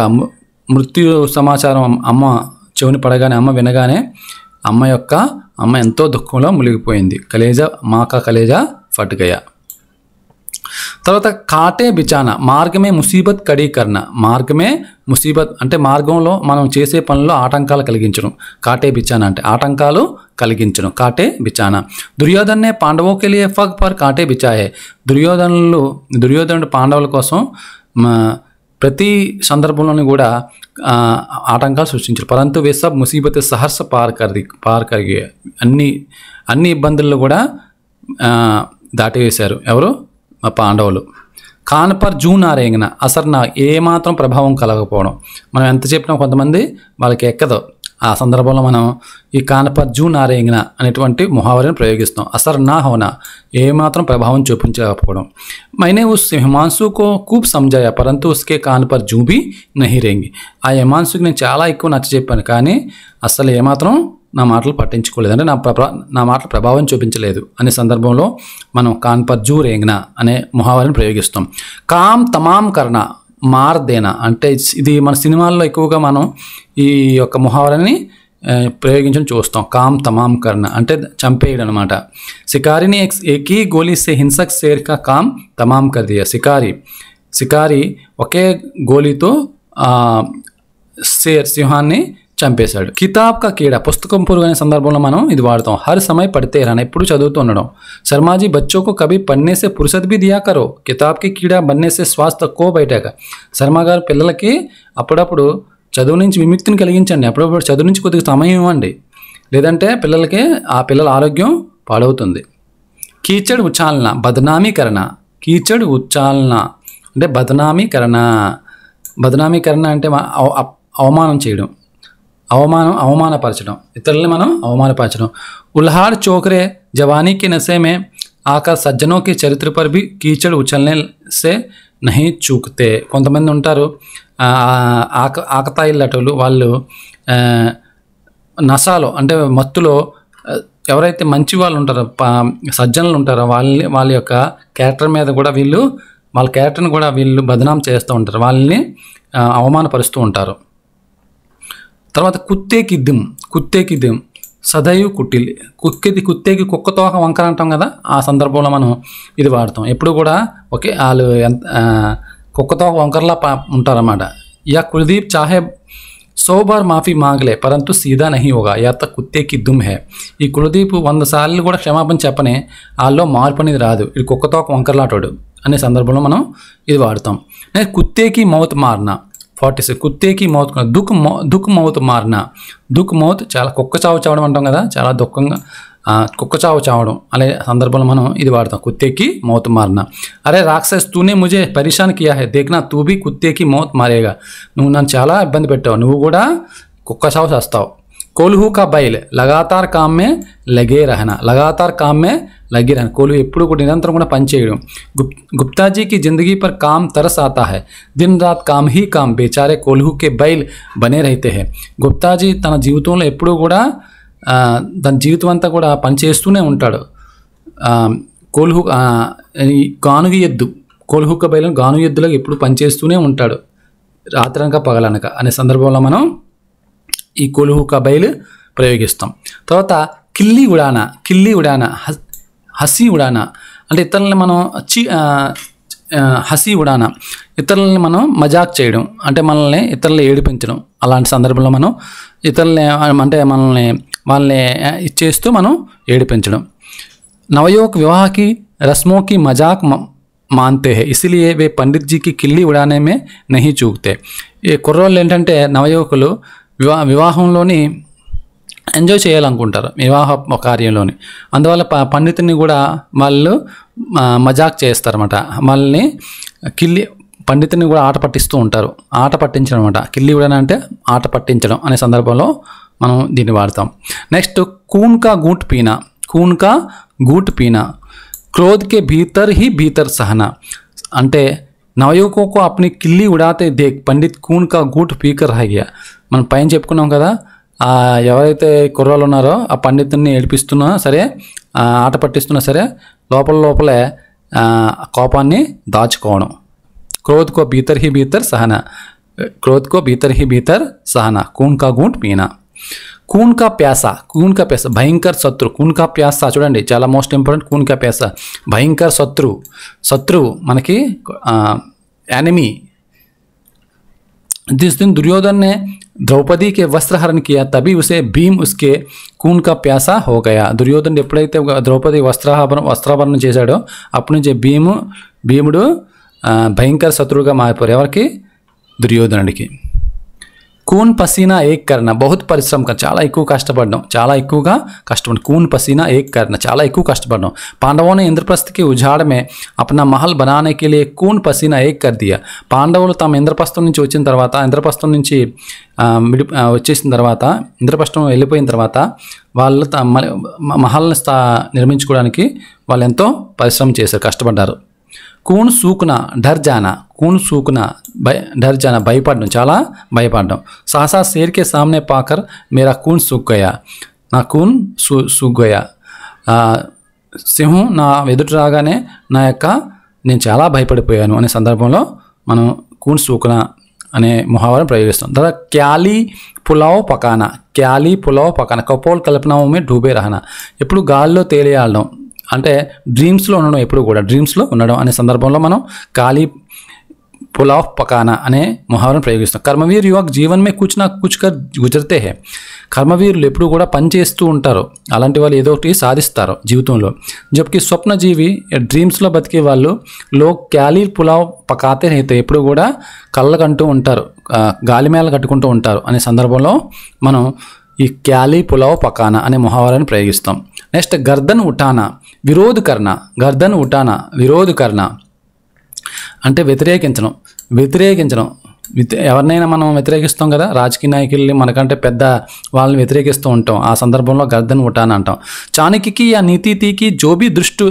మృత్యు సమాచారం అమ్మ చెవిని పడగానే అమ్మ వినగానే అమ్మ యొక్క అమ్మ ఎంతో దుఃఖంలో మునిగిపోయింది కలేజా మాకా కలేజా ఫట్ గయా తర్వాత కాటే బిచాన మార్గమే ముసీబత్ కడీ కర్ణ మార్గమే ముసీబత్ అంటే మార్గంలో మనం చేసే పనుల్లో ఆటంకాలు కలిగించడం కాటే బిచాన అంటే ఆటంకాలు కలిగించడం కాటే బిచాన దుర్యోధనే నే పాండవోకి ఫగ్ పర్ కాటే బిచాయే దుర్యోధనులు దుర్యోధనుడు పాండవుల కోసం ప్రతి సందర్భంలోనూ కూడా ఆటంకాలు సృష్టించారు పరంతు వేసబ్ ముసీబత్ సహర్స పార్ కరి పార్ కరిగే అన్ని అన్ని ఇబ్బందుల్లో కూడా దాటివేశారు ఎవరు మా పాండవులు కాన్పర్ జూన్ ఆరేగిన అసలు నా ఏమాత్రం ప్రభావం కలగకపోవడం మనం ఎంత చెప్పినా కొంతమంది వాళ్ళకి ఎక్కదు ఆ సందర్భంలో మనం ఈ కానప జూ నారేంగిన అనేటువంటి ముహావరిని ప్రయోగిస్తాం అసర్ నా హోనా ఏమాత్రం ప్రభావం చూపించకపోవడం మైనే ఉస్ హిమాన్సు కో కూప్ సంజాయా పరంతు ఉస్కే కాన్ జూ నహి ఆ హిమాన్సుకి నేను చాలా ఎక్కువ నచ్చ చెప్పాను కానీ అసలు ఏమాత్రం నా మాటలు పట్టించుకోలేదు అంటే నా ప్రభా నా మాటలు ప్రభావం చూపించలేదు అనే సందర్భంలో మనం కాన్పర్జూ రేంగ్న అనే ముహావరిని ప్రయోగిస్తాం కామ్ తమాం కర్ణ మార్దేనా అంటే ఇది మన సినిమాల్లో ఎక్కువగా మనం ఈ యొక్క ముహావరని ప్రయోగించడం చూస్తాం కామ్ తమామ్ కర్ణ అంటే చంపేయడం అనమాట సికారిని ఎక్స్ ఏకీ గోలీసే హింసక్ సేర్కా కామ్ తమామ్ కర్దియా సికారి సికారి ఒకే గోలీతో సేర్ సింహాన్ని చంపేశాడు కితాబ్ కా కీడ పుస్తకం పురుగు అనే సందర్భంలో మనం ఇది వాడతాం హర్ సమయ పడితే రాని ఎప్పుడు చదువుతూ ఉండడం శర్మాజీ బచ్చోకు కవి పన్నేసే పురుషత్ బి దియా కరో కితాబ్కి కీడ బన్నే శ్వాస తక్కువ బయటాక శర్మ గారు పిల్లలకి అప్పుడప్పుడు చదువు నుంచి విముక్తిని కలిగించండి అప్పుడప్పుడు చదువు నుంచి కొద్దిగా సమయం ఇవ్వండి లేదంటే పిల్లలకి ఆ పిల్లల ఆరోగ్యం పాడవుతుంది కీచడ్ ఉచ్చాలన బదనామీకరణ కీచడ్ ఉచ్చాలన అంటే బదనామీకరణ బదనామీకరణ అంటే అవమానం చేయడం అవమానం అవమానపరచడం ఇతరులని మనం అవమానపరచడం ఉల్హాడ్ చోక్రే జవానీకి నసేమే ఆకా में ఆక సజ్జనో చరిత్ర పరిభి కీచడు ఉచల్నే సే నహి చూకుతే కొంతమంది ఉంటారు ఆక ఆకతాయిల్లటోళ్ళు వాళ్ళు నసాలో అంటే మత్తులో ఎవరైతే మంచి వాళ్ళు ఉంటారో సజ్జనులు ఉంటారో వాళ్ళని వాళ్ళ యొక్క క్యారెక్టర్ మీద కూడా వీళ్ళు వాళ్ళ క్యారెక్టర్ని కూడా వీళ్ళు బదనాం చేస్తూ ఉంటారు వాళ్ళని అవమానపరుస్తూ ఉంటారు తర్వాత కుత్తేకి దిమ్ సదైవ్ కుట్టిల్ కుక్కేది కుత్తేకి కుక్కతోక వంకర అంటాం కదా ఆ సందర్భంలో మనం ఇది వాడతాం ఎప్పుడు కూడా ఓకే వాళ్ళు ఎంత కుక్కతోక వంకరలా పా ఉంటారన్నమాట యా కుల్దీప్ చాహే సోబార్ మాఫీ మాగలే పరంతు సీదా నహి ఒక యాత కుత్తేకి దుమ్ హే ఈ కులదీప్ వంద సార్లు కూడా క్షమాపణ చెప్పనే వాళ్ళలో మార్పు అనేది రాదు ఇది కుక్కతో వంకరలాటోడు అనే సందర్భంలో మనం ఇది వాడతాం నేను కుత్తేకి మౌత్ మారినా ఫార్టీ సిక్స్ కుత్తేకి మౌత్ దుఃఖ దుక్ మౌత్ మారిన దుక్ మౌత్ చాలా కుక్క చావు చావడం అంటాం కదా చాలా దుఃఖంగా కుక్క చావు చావడం అనే సందర్భంలో మనం ఇది వాడతాం కుత్తేకి మౌత్ మారనా అరే రాక్షస్ తూనే ముజే పరిశాన్ కియా హే దేఖ్నా తూ కుత్తేకి మౌత్ మారేగా నువ్వు నన్ను చాలా ఇబ్బంది పెట్టావు నువ్వు కూడా కుక్క చావు చేస్తావు కోల్హు కా బైల్ లగాతార్ కామ్ మే లగే రహనా లగాతార్ కామ్ మే లగే రహనా కోల్హు ఎప్పుడు కూడా నిరంతరం కూడా పంచేయడం గుప్తాజీ కి जिंदगी पर काम तरस आता है दिन रात काम ही काम बेचारे కోల్హు కే బైల్ बने रहते हैं गुप्ताजी తన జీవితంలో ఎప్పుడు కూడా తన జీవితవంత కూడా పంచేస్తూనే ఉంటాడు కోల్హు ఏని గాను యుద్ధ కోల్హు కా బైలు గాను యుద్ధలప్పుడు పంచేస్తూనే ఉంటాడు రాత్రంగా పగలనక అనే సందర్భంలో మనం ఈ కొలుహు కబైలు ప్రయోగిస్తాం తర్వాత కిల్లి ఉడాన కిల్లి ఉడాన హసి ఉడాన అంటే ఇతరులని మనం చి హసి ఉడాన ఇతరులని మనం మజాక్ చేయడం అంటే మనల్ని ఇతరులని ఏడిపించడం అలాంటి సందర్భంలో మనం ఇతరులని అంటే మనల్ని వాళ్ళని ఇచ్చేస్తూ మనం ఏడిపించడం నవయోక్ వివాహకి రస్మోకి మజాక్ మాनते हैं इसीलिए వే पंडित जी की किल्ली उड़ाने ఈ కుర్రోళ్ళు ఏంటంటే నవయువకులు వివా వివాహంలోని ఎంజాయ్ చేయాలనుకుంటారు వివాహ కార్యంలోని అందువల్ల ప పండితుని కూడా వాళ్ళు మజాక్ చేస్తారన్నమాట వాళ్ళని కిల్లి పండితుని కూడా ఆట పట్టిస్తూ ఉంటారు ఆట పట్టించడం అనమాట కిల్లి కూడా అంటే ఆట పట్టించడం అనే సందర్భంలో మనం దీన్ని వాడతాం నెక్స్ట్ కూన్కా గూట్ పీనా కూన్కా గూట్ పీనా क्रोध కే भीतर ही भीतर सहना అంటే नवयुवकों को కిల్లి ఉడాతే దే పండిత్ కూన్ కా గూట్ పీకర్ पीकर మనం పైన చెప్పుకున్నాం కదా ఎవరైతే కుర్రాలు ఉన్నారో ఆ పండితుడిని ఏడిపిస్తున్నా సరే ఆట పట్టిస్తున్నా సరే లోపల లోపలే కోపాన్ని దాచుకోవడం క్రోధ్ కో భీతర్ హి భీతర్ సహన క్రోధ్ కో భీతర్ హి భీతర్ సహన కూన్ కా గూంట్ మీనా కూన్ కా ప్యాస కూన్ కా ప్యాస భయంకర్ శత్రు కూన్ కా ప్యాస చూడండి చాలా మోస్ట్ ఇంపార్టెంట్ కూన్ కా ప్యాస భయంకర్ శత్రు శత్రువు మనకి ఎనిమీ దిస్ दिन దుర్యోధన్నే ద్రౌపదీ కే వస్త్రహరణ కియా తబి ఉసే భీమ్ ఉస్కే కూన్ కా ప్యాస హోగయా దుర్యోధనుడు ఎప్పుడైతే ద్రౌపది వస్త్రాభరణం వస్త్రాభరణం చేశాడో అప్పటి నుంచే భీము భీముడు భయంకర శత్రువుగా మారిపోయారు ఎవరికి దుర్యోధనుడికి కూన్ పసీనా ఏక్ కర్ణ బహుత్ పరిశ్రమ చాలా ఎక్కువ కష్టపడడం చాలా ఎక్కువగా కష్టపడి కూన్ పసీనా ఏక్ కర్ణ చాలా ఎక్కువ కష్టపడడం పాండవోని ఇంద్రప్రస్థకి ఉజాడమే అప్నా మహల్ में अपना కూన్ పసీనా ఏక్ కర్ దియా పాండవులు తమ ఇంద్రప్రస్థం నుంచి వచ్చిన తర్వాత ఇంద్రప్రస్థం నుంచి వచ్చేసిన తర్వాత ఇంద్రప్రస్థం వెళ్ళిపోయిన తర్వాత వాళ్ళు మహల్ని నిర్మించుకోవడానికి వాళ్ళు ఎంతో పరిశ్రమ చేశారు కష్టపడ్డారు కూన్ సూకున డర్ జానా కూన్ సూకున భయ డర్ జానా భయపడడం చాలా భయపడడం సాసా సేర్కే కే సామ్నే పాకర్ మేరా కూన్ సూక్ నా కూన్ సూ సూక్ సింహం నా ఎదుట రాగానే నా యొక్క నేను చాలా భయపడిపోయాను అనే సందర్భంలో మనం కూన్ సూకున అనే ముహావరం ప్రయోగిస్తాం తర్వాత క్యాలీ పులావ్ పకానా క్యాలీ పులావ్ పకానా కపోల్ కల్పనామే డూబే రహనా ఎప్పుడు గాల్లో తేలియాడడం అంటే డ్రీమ్స్లో ఉండడం ఎప్పుడు కూడా డ్రీమ్స్లో ఉండడం అనే సందర్భంలో మనం ఖాళీ పులావ్ పకానా అనే ముహావరను ప్రయోగిస్తాం కర్మవీర్ యువక్ జీవన్ మే కూర్చున్న కూర్చుకర్ గుజరితే హే కర్మవీరులు ఎప్పుడు కూడా పనిచేస్తూ ఉంటారు అలాంటి వాళ్ళు ఏదో ఒకటి సాధిస్తారు జీవితంలో జబకి స్వప్నజీవి డ్రీమ్స్లో బతికే వాళ్ళు లో క్యాలీ పులావ్ పకాతే అయితే ఎప్పుడు కూడా కళ్ళకంటూ ఉంటారు గాలిమేళ కట్టుకుంటూ ఉంటారు అనే సందర్భంలో మనం ఈ క్యాలీ పులావ్ పకానా అనే ముహావరాన్ని ప్రయోగిస్తాం నెక్స్ట్ గర్దన్ ఉఠానా విరోధ కర్ణ గర్దన్ ఉటాన విరోధ కర్ణ అంటే వ్యతిరేకించడం వ్యతిరేకించడం ఎవరినైనా మనం వ్యతిరేకిస్తాం కదా రాజకీయ నాయకుల్ని మనకంటే పెద్ద వాళ్ళని వ్యతిరేకిస్తూ ఉంటాం ఆ సందర్భంలో గర్దన్ ఉటాన్ అంటాం చాణక్యకి ఆ నీతికి జోబి దృష్టి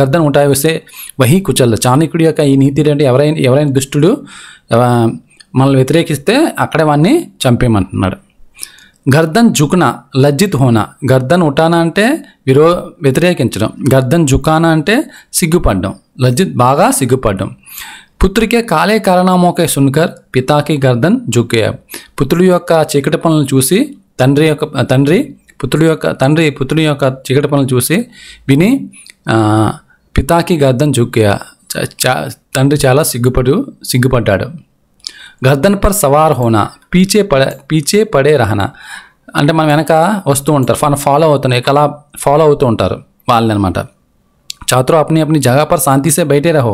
గర్దన్ వస్తే వహి కుచల్ చాణక్యుడి యొక్క ఈ నీతి అంటే ఎవరైనా ఎవరైనా దుష్టుడు మనల్ని వ్యతిరేకిస్తే అక్కడే వాడిని చంపేయమంటున్నాడు గర్దన్ జుకున లజ్జిత్ హోనా గర్దన్ ఉటానా అంటే విరో వ్యతిరేకించడం గర్దన్ జుకానా అంటే సిగ్గుపడ్డం లజ్జిత్ బాగా సిగ్గుపడ్డం పుత్రికే కాలే కారణమోకే సున్కర్ పితాకి గర్దన్ జుకేయ పుత్రుడి యొక్క చీకటి పనులను చూసి తండ్రి యొక్క తండ్రి పుత్రుడి యొక్క తండ్రి పుత్రుడి యొక్క చీకటి పనులు చూసి విని పితాకి గర్దన్ జుకేయ తండ్రి చాలా సిగ్గుపడు సిగ్గుపడ్డాడు गर्दन पर सवार होना पीछे पड़े पीछे पड़े रहना अंत मन वनक వస్తూ ఉంటారు ఫన్ ఫాలో అవుతున్నాయి छात्रों अपनी अपनी जगह पर शांति से बैठे रहो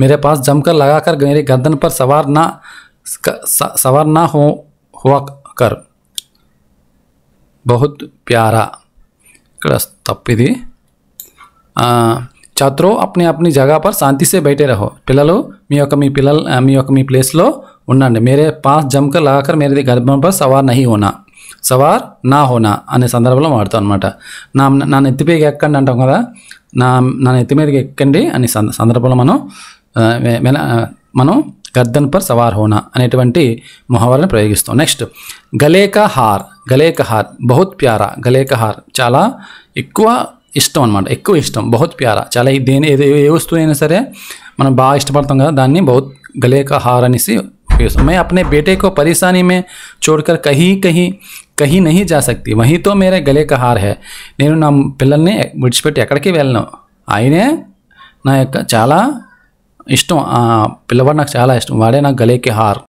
मेरे पास जमकर लगाकर मेरे गर्दन पर सवार ना सवार ना हो हुआ कर बहुत प्यारा तपिदी छात्रों अपनी अपनी जगह पर शांति से बैठे रहो पिलू మీ पिल మీ ఉండండి మేరే పాస్ జంకర్ లాకర్ మేరే గర్భంపై సవార్ నహి హోనా సవార్ నా హోనా అనే సందర్భంలో వాడతాం అనమాట నా నా నెత్తిపైకి ఎక్కండి అంటాం కదా నా నా నెత్తి మీదకి ఎక్కండి అనే సందర్భంలో మనం మనం గర్దన్ పర్ సవార్ హోనా అనేటువంటి మొహవాలను ప్రయోగిస్తాం నెక్స్ట్ గలేక హార్ గలేక హార్ బహుత్ ప్యారా గలేక హార్ చాలా ఎక్కువ ఇష్టం అనమాట ఎక్కువ ఇష్టం బహుత్ ప్యారా చాలా దేని ఏ వస్తువు అయినా సరే మనం బాగా ఇష్టపడతాం కదా దాన్ని బహుత్ గలేక హార్ అనేసి फिर मैं अपने बेटे को परेशानी में छोड़कर कहीं कहीं कहीं नहीं जा सकती वहीं तो मेरे गले का हार है नैन ना पिल ने विचपे मुड़पेट वेलना आईने ना चला इष्ट पिवा चाल इष्ट वाड़े ना गले के हार